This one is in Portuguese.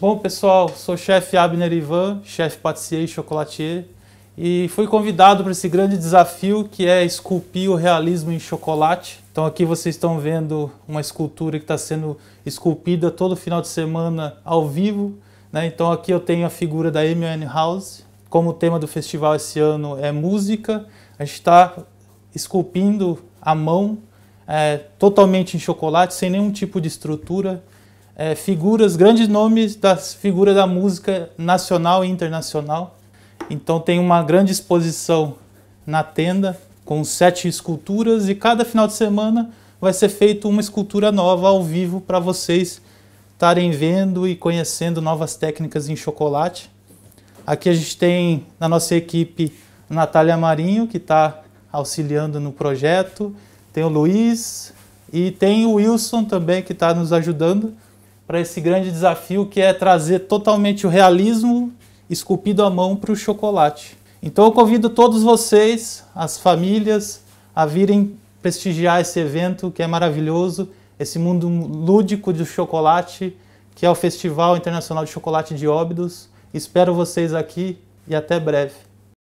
Bom, pessoal, sou chefe Abner Ivan, chefe patissier e chocolatier, e fui convidado para esse grande desafio que é esculpir o realismo em chocolate. Então aqui vocês estão vendo uma escultura que está sendo esculpida todo final de semana ao vivo. Né? Então aqui eu tenho a figura da Amy House. Como o tema do festival esse ano é música, a gente está esculpindo à mão, é, totalmente em chocolate, sem nenhum tipo de estrutura é, figuras, grandes nomes das figuras da música nacional e internacional. Então tem uma grande exposição na tenda com sete esculturas e cada final de semana vai ser feita uma escultura nova ao vivo para vocês estarem vendo e conhecendo novas técnicas em chocolate. Aqui a gente tem na nossa equipe Natália Marinho, que está auxiliando no projeto, tem o Luiz e tem o Wilson também, que está nos ajudando para esse grande desafio que é trazer totalmente o realismo esculpido à mão para o chocolate. Então eu convido todos vocês, as famílias, a virem prestigiar esse evento que é maravilhoso, esse mundo lúdico do chocolate, que é o Festival Internacional de Chocolate de Óbidos. Espero vocês aqui e até breve.